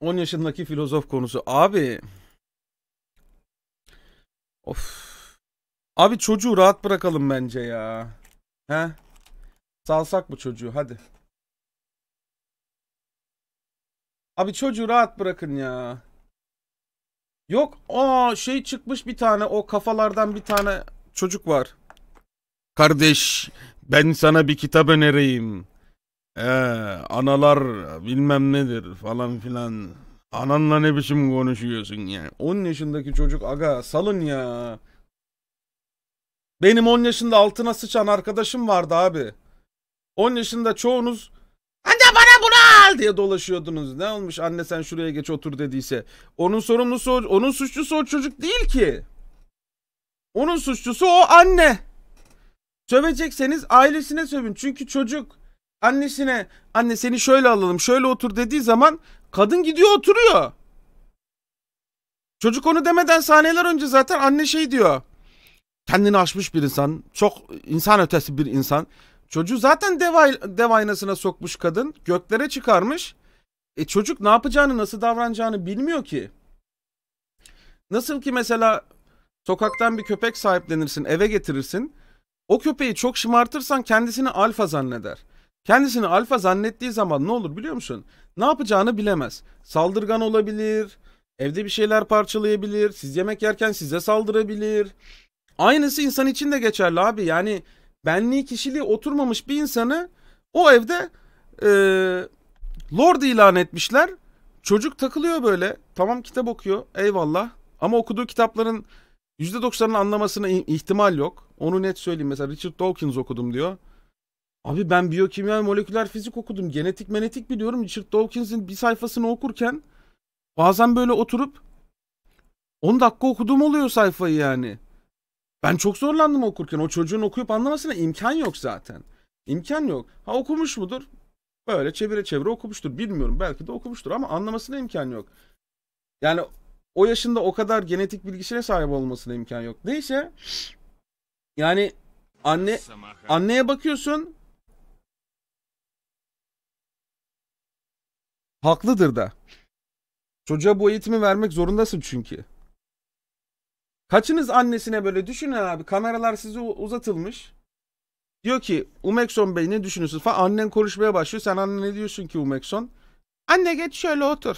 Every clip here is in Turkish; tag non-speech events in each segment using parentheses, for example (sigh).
10 yaşındaki filozof konusu. Abi. Of. Abi çocuğu rahat bırakalım bence ya. He? Salsak mı çocuğu? Hadi. Abi çocuğu rahat bırakın ya. Yok. o şey çıkmış bir tane. O kafalardan bir tane çocuk var. Kardeş ben sana bir kitap önereyim. Ee, analar bilmem nedir falan filan. Ananla ne biçim konuşuyorsun yani. 10 yaşındaki çocuk aga salın ya. Benim 10 yaşında altına sıçan arkadaşım vardı abi. 10 yaşında çoğunuz anne bana bunu al diye dolaşıyordunuz. Ne olmuş anne sen şuraya geç otur dediyse. Onun sorumlusu onun suçlusu o çocuk değil ki. Onun suçlusu o anne. Sövecekseniz ailesine sövün. Çünkü çocuk annesine anne seni şöyle alalım şöyle otur dediği zaman kadın gidiyor oturuyor. Çocuk onu demeden saniyeler önce zaten anne şey diyor. Kendini aşmış bir insan. Çok insan ötesi bir insan. Çocuğu zaten dev, dev aynasına sokmuş kadın. Göklere çıkarmış. E çocuk ne yapacağını nasıl davranacağını bilmiyor ki. Nasıl ki mesela sokaktan bir köpek sahiplenirsin eve getirirsin. O köpeği çok şımartırsan kendisini alfa zanneder. Kendisini alfa zannettiği zaman ne olur biliyor musun? Ne yapacağını bilemez. Saldırgan olabilir, evde bir şeyler parçalayabilir, siz yemek yerken size saldırabilir. Aynısı insan için de geçerli abi. Yani benliği kişiliği oturmamış bir insanı o evde e, lord ilan etmişler. Çocuk takılıyor böyle. Tamam kitap okuyor eyvallah. Ama okuduğu kitapların %90'ını anlamasına ihtimal yok. Onu net söyleyeyim. Mesela Richard Dawkins okudum diyor. Abi ben biyokimya ve moleküler fizik okudum. Genetik menetik biliyorum. Richard Dawkins'in bir sayfasını okurken bazen böyle oturup 10 dakika okuduğum oluyor sayfayı yani. Ben çok zorlandım okurken. O çocuğun okuyup anlamasına imkan yok zaten. İmkan yok. Ha okumuş mudur? Böyle çevire çevire okumuştur. Bilmiyorum belki de okumuştur ama anlamasına imkan yok. Yani o yaşında o kadar genetik bilgisine sahip olmasına imkan yok. Neyse. Yani anne anneye bakıyorsun Haklıdır da. Çocuğa bu eğitimi vermek zorundasın çünkü. Kaçınız annesine böyle düşünün abi. Kameralar size uzatılmış. Diyor ki Umekson Bey ne düşünüyorsun falan. Annen konuşmaya başlıyor. Sen ne diyorsun ki Umekson. Anne geç şöyle otur.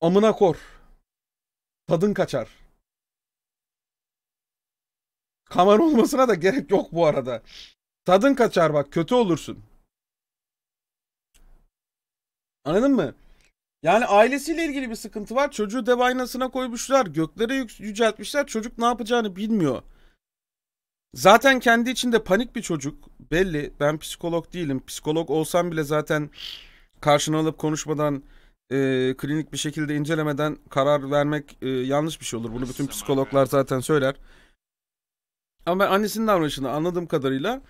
Amına kor. Tadın kaçar. Kamera olmasına da gerek yok bu arada. Tadın kaçar bak kötü olursun. Anladın mı? Yani ailesiyle ilgili bir sıkıntı var. Çocuğu dev aynasına koymuşlar. Göklere yüceltmişler. Çocuk ne yapacağını bilmiyor. Zaten kendi içinde panik bir çocuk. Belli. Ben psikolog değilim. Psikolog olsam bile zaten karşına alıp konuşmadan e, klinik bir şekilde incelemeden karar vermek e, yanlış bir şey olur. Bunu bütün psikologlar zaten söyler. Ama ben annesinin davranışını anladığım kadarıyla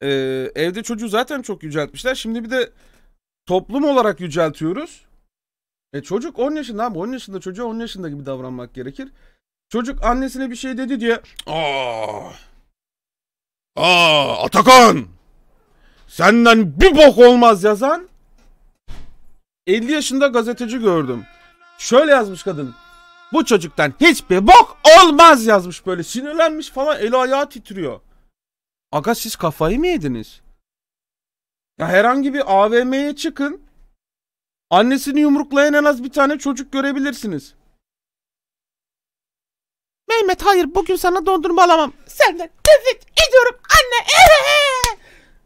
e, evde çocuğu zaten çok yüceltmişler. Şimdi bir de toplum olarak yüceltiyoruz. E çocuk 10 yaşında abi 10 yaşında çocuğa 10 yaşında gibi davranmak gerekir. Çocuk annesine bir şey dedi diye aa aa Atakan senden bir bok olmaz yazan 50 yaşında gazeteci gördüm. Şöyle yazmış kadın. Bu çocuktan hiçbir bok olmaz yazmış böyle. Sinirlenmiş falan eli ayağı titriyor. Aga siz kafayı mı yediniz? Ya herhangi bir AVM'ye çıkın. Annesini yumruklayan en az bir tane çocuk görebilirsiniz. Mehmet hayır bugün sana dondurma alamam. Senden tefek ediyorum anne. (laughs)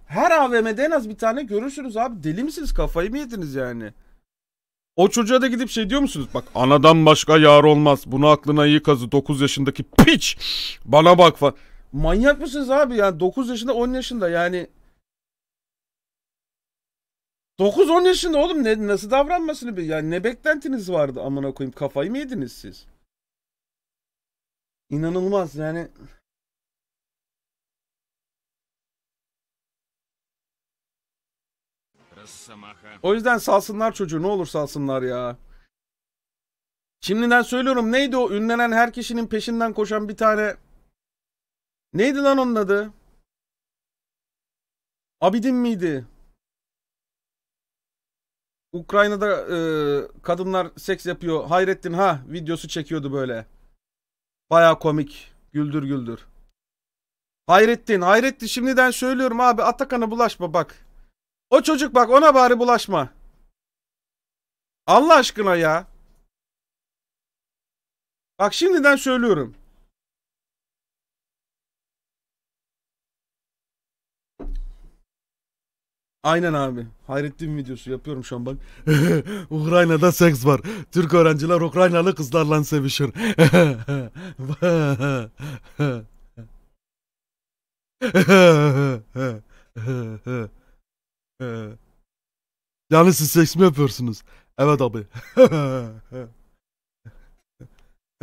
Her AVM'de en az bir tane görürsünüz abi. Deli misiniz? Kafayı mı yediniz yani? O çocuğa da gidip şey diyor musunuz? Bak anadan başka yar olmaz. Bunu aklına iyi kazı 9 yaşındaki piç. Bana bak falan. Manyak mısınız abi yani 9 yaşında 10 yaşında yani 9-10 yaşında oğlum ne, nasıl davranmasını bir yani ne beklentiniz vardı amına koyayım kafayı mı yediniz siz? İnanılmaz yani O yüzden salsınlar çocuğu ne olur salsınlar ya. Şimdiden söylüyorum neydi o ünlenen her kişinin peşinden koşan bir tane. Neydi lan onun adı? Abidin miydi? Ukrayna'da e, kadınlar seks yapıyor. Hayrettin ha videosu çekiyordu böyle. Baya komik. Güldür güldür. Hayrettin, Hayrettin şimdiden söylüyorum abi Atakan'a bulaşma bak. O çocuk bak ona bari bulaşma. Allah aşkına ya. Bak şimdiden söylüyorum. Aynen abi. Hayrettin videosu yapıyorum şu an bak. (laughs) Ukrayna'da seks var. Türk öğrenciler Ukraynalı kızlarla sevişir. (laughs) Ee, yani siz seks mi yapıyorsunuz? Evet abi. (laughs)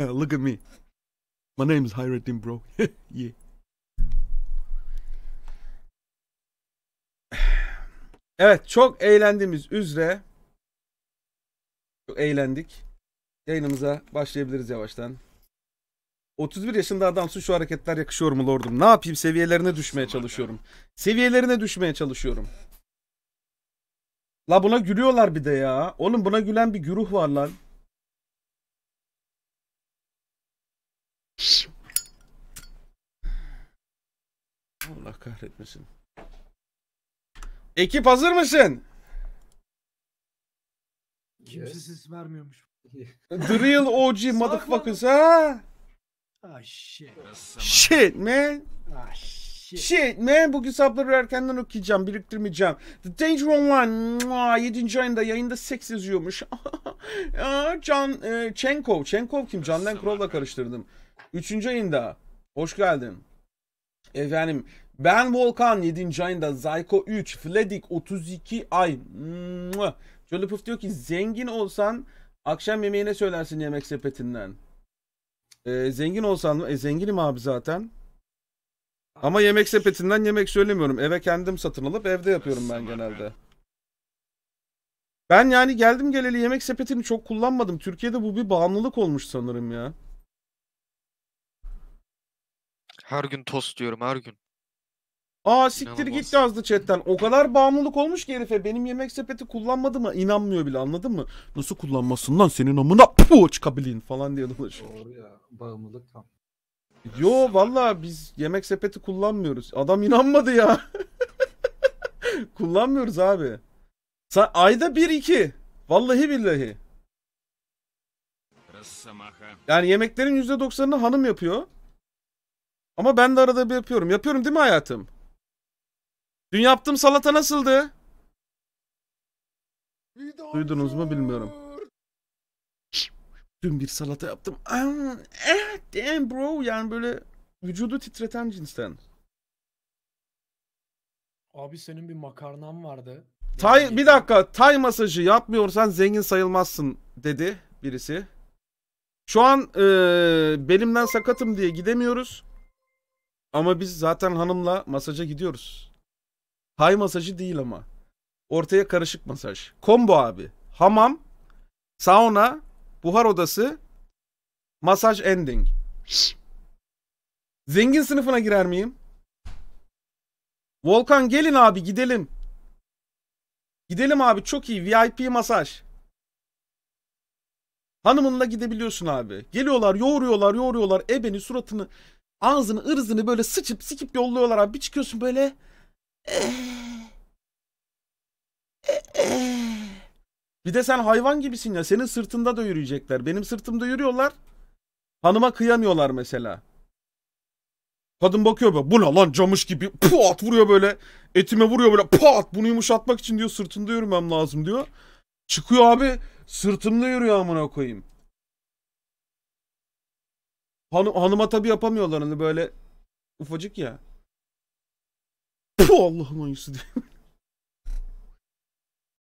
Look at me. My name is Hayrettin bro. (laughs) yeah. Evet çok eğlendiğimiz üzere çok eğlendik. Yayınımıza başlayabiliriz yavaştan. 31 yaşında adamsın şu hareketler yakışıyor mu lordum? Ne yapayım seviyelerine düşmeye çalışıyorum. Seviyelerine düşmeye çalışıyorum. La buna gülüyorlar bir de ya. Oğlum buna gülen bir güruh var lan. Allah kahretmesin. Ekip hazır mısın? Kimse ses vermiyormuş. (laughs) The real OG motherfuckers ha? Ah shit. Shit man. Ah shit. Shit man şey, bugün hesapları erkenden okuyacağım biriktirmeyeceğim. The Danger Online 7. ayında yayında seks yazıyormuş. (laughs) Can e, Çenkov. Çenkov kim? Can Denkrov'la karıştırdım. 3. ayında. Hoş geldin. Efendim ben Volkan 7. ayında Zayko 3 Fledik 32 ay Jolipuf diyor ki zengin olsan akşam yemeğine söylersin yemek sepetinden. Ee, zengin olsan e, zenginim abi zaten. Ama yemek sepetinden yemek söylemiyorum. Eve kendim satın alıp evde yapıyorum ben genelde. Ben yani geldim geleli yemek sepetini çok kullanmadım. Türkiye'de bu bir bağımlılık olmuş sanırım ya. Her gün tost diyorum her gün. Aa siktir İnanılmaz. git yazdı chatten. O kadar bağımlılık olmuş ki herife. Benim yemek sepeti kullanmadı mı? İnanmıyor bile anladın mı? Nasıl kullanmasın lan senin amına? Puh çıkabilin falan diye dolaşıyor. Doğru ya bağımlılık tam. Yo valla biz yemek sepeti kullanmıyoruz. Adam inanmadı ya. (laughs) kullanmıyoruz abi. Sa ayda 1 2. Vallahi billahi. Yani yemeklerin %90'ını hanım yapıyor. Ama ben de arada bir yapıyorum. Yapıyorum değil mi hayatım? Dün yaptığım salata nasıldı? Duydunuz mu bilmiyorum. Dün bir salata yaptım. Eh damn bro yani böyle vücudu titreten cinsten. Abi senin bir makarnan vardı. Tay, bir dakika tay masajı yapmıyorsan zengin sayılmazsın dedi birisi. Şu an e, belimden sakatım diye gidemiyoruz. Ama biz zaten hanımla masaja gidiyoruz. Tay masajı değil ama. Ortaya karışık masaj. Combo abi. Hamam, sauna, buhar odası, masaj ending. Zengin sınıfına girer miyim? Volkan gelin abi gidelim. Gidelim abi çok iyi VIP masaj. Hanımınla gidebiliyorsun abi. Geliyorlar yoğuruyorlar yoğuruyorlar ebeni suratını ağzını ırzını böyle sıçıp sikip yolluyorlar abi. Bir çıkıyorsun böyle. Bir de sen hayvan gibisin ya. Senin sırtında da yürüyecekler. Benim sırtımda yürüyorlar. Hanıma kıyamıyorlar mesela. Kadın bakıyor böyle bu ne lan camış gibi pat vuruyor böyle etime vuruyor böyle pat bunu yumuşatmak için diyor sırtımda yürümem lazım diyor. Çıkıyor abi sırtımda yürüyor amına koyayım. Hanım, hanıma tabi yapamıyorlar hani böyle ufacık ya. Puh Allah'ım ayısı diyor.